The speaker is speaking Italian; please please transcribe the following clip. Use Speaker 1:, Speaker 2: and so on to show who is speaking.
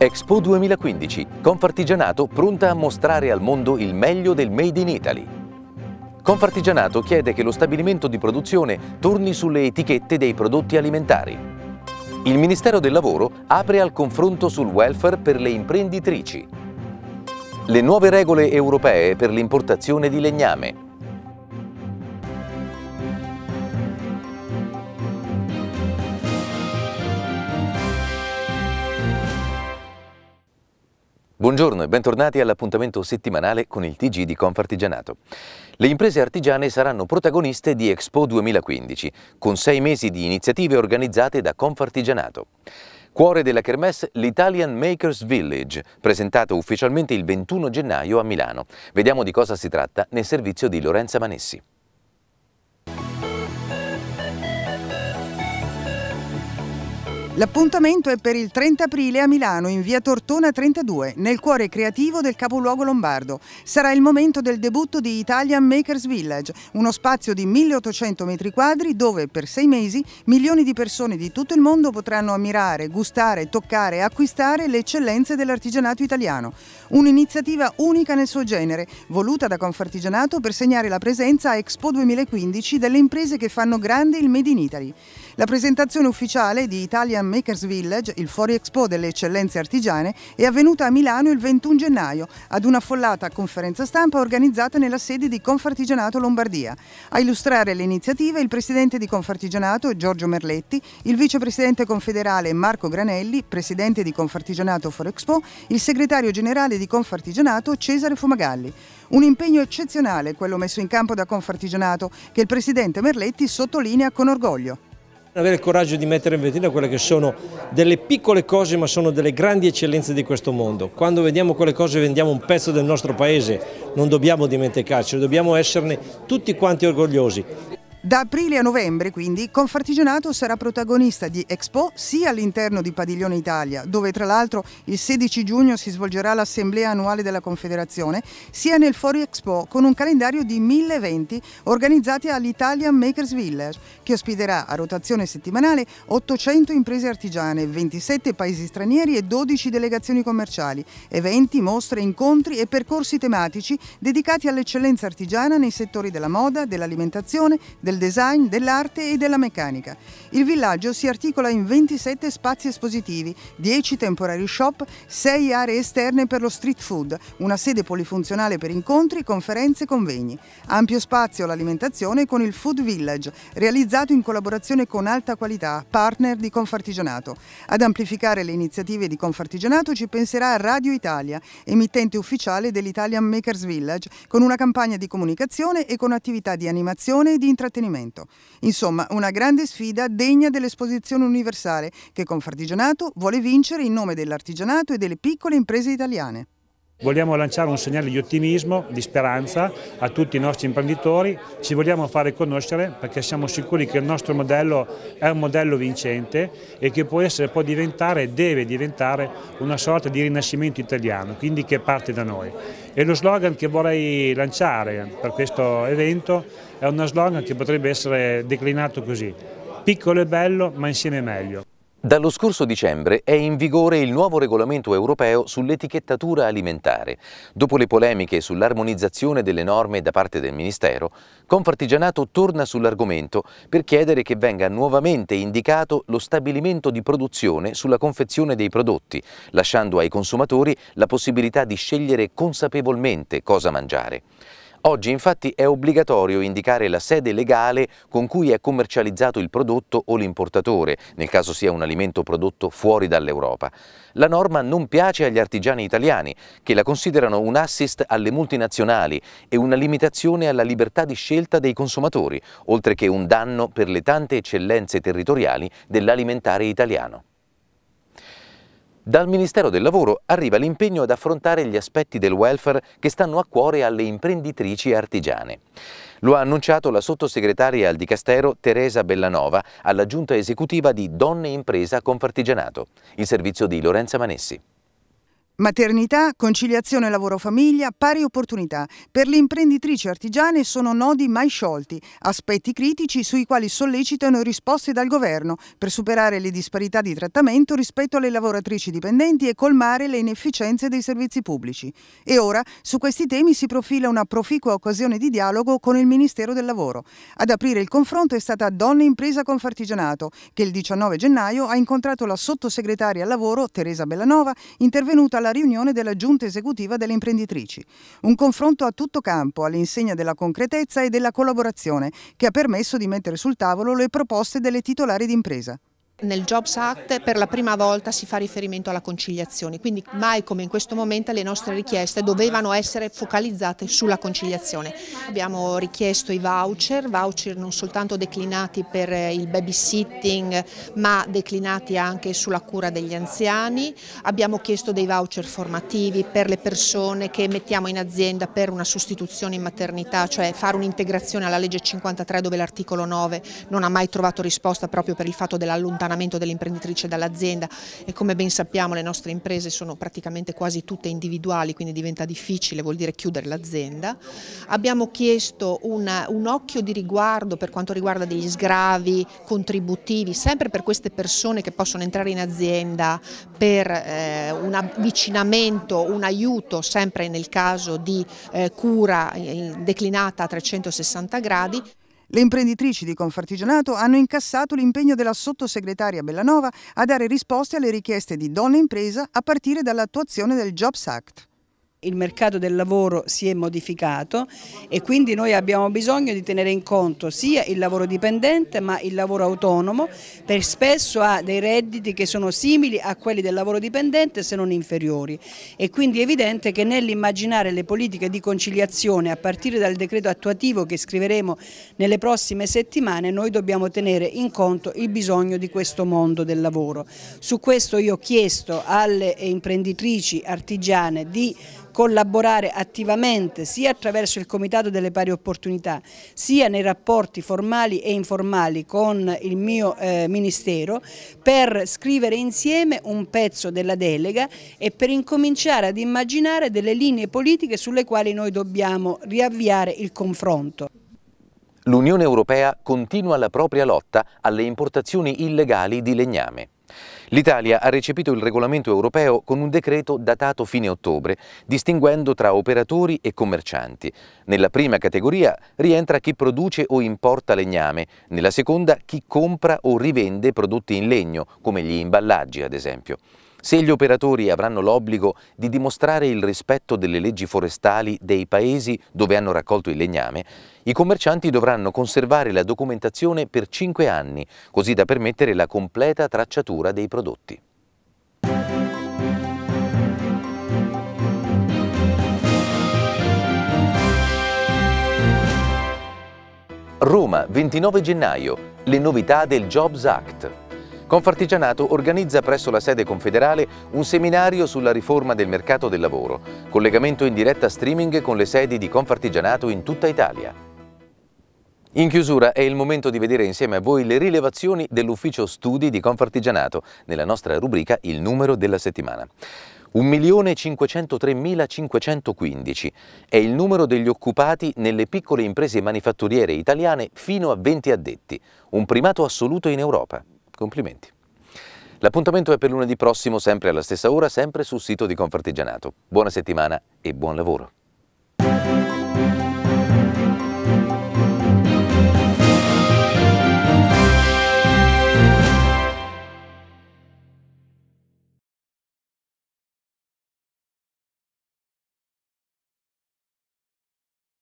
Speaker 1: Expo 2015, Confartigianato pronta a mostrare al mondo il meglio del Made in Italy. Confartigianato chiede che lo stabilimento di produzione torni sulle etichette dei prodotti alimentari. Il Ministero del Lavoro apre al confronto sul welfare per le imprenditrici. Le nuove regole europee per l'importazione di legname. Buongiorno e bentornati all'appuntamento settimanale con il TG di Confartigianato. Le imprese artigiane saranno protagoniste di Expo 2015, con sei mesi di iniziative organizzate da Confartigianato. Cuore della Kermesse, l'Italian Makers Village, presentato ufficialmente il 21 gennaio a Milano. Vediamo di cosa si tratta nel servizio di Lorenza Manessi.
Speaker 2: L'appuntamento è per il 30 aprile a Milano, in via Tortona 32, nel cuore creativo del capoluogo lombardo. Sarà il momento del debutto di Italian Makers Village, uno spazio di 1800 metri quadri dove per sei mesi milioni di persone di tutto il mondo potranno ammirare, gustare, toccare e acquistare le eccellenze dell'artigianato italiano. Un'iniziativa unica nel suo genere, voluta da Confartigianato per segnare la presenza a Expo 2015 delle imprese che fanno grande il Made in Italy. La presentazione ufficiale di Italian Makers Village, il Fori Expo delle eccellenze artigiane, è avvenuta a Milano il 21 gennaio ad una affollata conferenza stampa organizzata nella sede di Confartigianato Lombardia. A illustrare le iniziative il presidente di Confartigianato Giorgio Merletti, il vicepresidente confederale Marco Granelli, presidente di Confartigianato Forexpo, il segretario generale di Confartigianato Cesare Fumagalli. Un impegno eccezionale quello messo in campo da Confartigianato che il presidente Merletti sottolinea con orgoglio
Speaker 1: avere il coraggio di mettere in vetrina quelle che sono delle piccole cose ma sono delle grandi eccellenze di questo mondo. Quando vediamo quelle cose vendiamo un pezzo del nostro paese, non dobbiamo dimenticarci, dobbiamo esserne tutti quanti orgogliosi.
Speaker 2: Da aprile a novembre, quindi, Confartigianato sarà protagonista di Expo sia all'interno di Padiglione Italia, dove tra l'altro il 16 giugno si svolgerà l'assemblea annuale della Confederazione, sia nel Fori Expo con un calendario di 1000 eventi organizzati all'Italian Makers Village, che ospiterà a rotazione settimanale 800 imprese artigiane, 27 paesi stranieri e 12 delegazioni commerciali, eventi, mostre, incontri e percorsi tematici dedicati all'eccellenza artigiana nei settori della moda, dell'alimentazione, del design, dell'arte e della meccanica. Il villaggio si articola in 27 spazi espositivi, 10 temporary shop, 6 aree esterne per lo street food, una sede polifunzionale per incontri, conferenze e convegni. Ampio spazio all'alimentazione con il Food Village, realizzato in collaborazione con Alta Qualità, partner di Confartigianato. Ad amplificare le iniziative di Confartigianato ci penserà Radio Italia, emittente ufficiale dell'Italian Makers Village, con una campagna di comunicazione e con attività di animazione e di intrattenimento intrattenimento. Insomma, una grande sfida degna dell'esposizione universale che Confartigianato vuole vincere in nome dell'artigianato e delle piccole imprese italiane. Vogliamo lanciare un segnale di ottimismo, di speranza a tutti i nostri imprenditori, ci vogliamo fare conoscere perché siamo sicuri che il nostro modello è un modello vincente e che può essere, può diventare, deve diventare una sorta di rinascimento italiano, quindi che parte da noi. E lo slogan che vorrei lanciare per questo evento è uno slogan che potrebbe essere declinato così, piccolo e bello ma insieme
Speaker 1: meglio. Dallo scorso dicembre è in vigore il nuovo regolamento europeo sull'etichettatura alimentare. Dopo le polemiche sull'armonizzazione delle norme da parte del Ministero, Confartigianato torna sull'argomento per chiedere che venga nuovamente indicato lo stabilimento di produzione sulla confezione dei prodotti, lasciando ai consumatori la possibilità di scegliere consapevolmente cosa mangiare. Oggi infatti è obbligatorio indicare la sede legale con cui è commercializzato il prodotto o l'importatore, nel caso sia un alimento prodotto fuori dall'Europa. La norma non piace agli artigiani italiani, che la considerano un assist alle multinazionali e una limitazione alla libertà di scelta dei consumatori, oltre che un danno per le tante eccellenze territoriali dell'alimentare italiano. Dal Ministero del Lavoro arriva l'impegno ad affrontare gli aspetti del welfare che stanno a cuore alle imprenditrici artigiane. Lo ha annunciato la sottosegretaria al Dicastero Teresa Bellanova alla giunta esecutiva di Donne Impresa Confartigianato, il servizio di Lorenza Manessi.
Speaker 2: Maternità, conciliazione lavoro-famiglia, pari opportunità. Per le imprenditrici artigiane sono nodi mai sciolti, aspetti critici sui quali sollecitano risposte dal governo per superare le disparità di trattamento rispetto alle lavoratrici dipendenti e colmare le inefficienze dei servizi pubblici. E ora su questi temi si profila una proficua occasione di dialogo con il Ministero del Lavoro. Ad aprire il confronto è stata Donne Impresa Confartigianato, che il 19 gennaio ha incontrato la sottosegretaria al lavoro Teresa Bellanova, intervenuta alla alla riunione della giunta esecutiva delle imprenditrici. Un confronto a tutto campo, all'insegna della concretezza e della
Speaker 3: collaborazione, che ha permesso
Speaker 2: di mettere sul tavolo le proposte delle titolari d'impresa.
Speaker 3: Nel Jobs Act per la prima volta si fa riferimento alla conciliazione, quindi mai come in questo momento le nostre richieste dovevano essere focalizzate sulla conciliazione. Abbiamo richiesto i voucher, voucher non soltanto declinati per eh, il babysitting ma declinati anche sulla cura degli anziani, abbiamo chiesto dei voucher formativi per le persone che mettiamo in azienda per una sostituzione in maternità, cioè fare un'integrazione alla legge 53 dove l'articolo 9 non ha mai trovato risposta proprio per il fatto dell'allontanamento allontanamento dell'imprenditrice dall'azienda e come ben sappiamo le nostre imprese sono praticamente quasi tutte individuali, quindi diventa difficile, vuol dire chiudere l'azienda. Abbiamo chiesto una, un occhio di riguardo per quanto riguarda degli sgravi contributivi, sempre per queste persone che possono entrare in azienda per eh, un avvicinamento, un aiuto, sempre nel caso di eh, cura eh, declinata a 360 gradi. Le imprenditrici di Confartigianato hanno incassato l'impegno della sottosegretaria
Speaker 2: Bellanova a dare risposte alle richieste di donna impresa a partire dall'attuazione del Jobs Act il mercato del lavoro si è modificato e quindi noi abbiamo bisogno di tenere in conto sia il lavoro dipendente ma il lavoro autonomo per spesso ha dei redditi che sono simili a quelli del lavoro dipendente se non inferiori e quindi è evidente che nell'immaginare le politiche di conciliazione a partire dal decreto attuativo che scriveremo nelle prossime settimane noi dobbiamo tenere in conto il bisogno di questo mondo del lavoro. Su questo io ho chiesto alle imprenditrici artigiane di collaborare attivamente sia attraverso il Comitato delle Pari Opportunità sia nei rapporti formali e informali con il mio eh, Ministero per scrivere insieme un pezzo della delega e per incominciare ad immaginare delle linee politiche sulle quali noi dobbiamo riavviare il confronto.
Speaker 1: L'Unione Europea continua la propria lotta alle importazioni illegali di legname. L'Italia ha recepito il regolamento europeo con un decreto datato fine ottobre, distinguendo tra operatori e commercianti. Nella prima categoria rientra chi produce o importa legname, nella seconda chi compra o rivende prodotti in legno, come gli imballaggi ad esempio. Se gli operatori avranno l'obbligo di dimostrare il rispetto delle leggi forestali dei paesi dove hanno raccolto il legname, i commercianti dovranno conservare la documentazione per 5 anni, così da permettere la completa tracciatura dei prodotti. Roma, 29 gennaio, le novità del Jobs Act. Confartigianato organizza presso la sede confederale un seminario sulla riforma del mercato del lavoro, collegamento in diretta streaming con le sedi di Confartigianato in tutta Italia. In chiusura è il momento di vedere insieme a voi le rilevazioni dell'ufficio studi di Confartigianato nella nostra rubrica Il numero della settimana. 1.503.515 è il numero degli occupati nelle piccole imprese manifatturiere italiane fino a 20 addetti, un primato assoluto in Europa. Complimenti. L'appuntamento è per lunedì prossimo, sempre alla stessa ora, sempre sul sito di Confartigianato. Buona settimana e buon lavoro.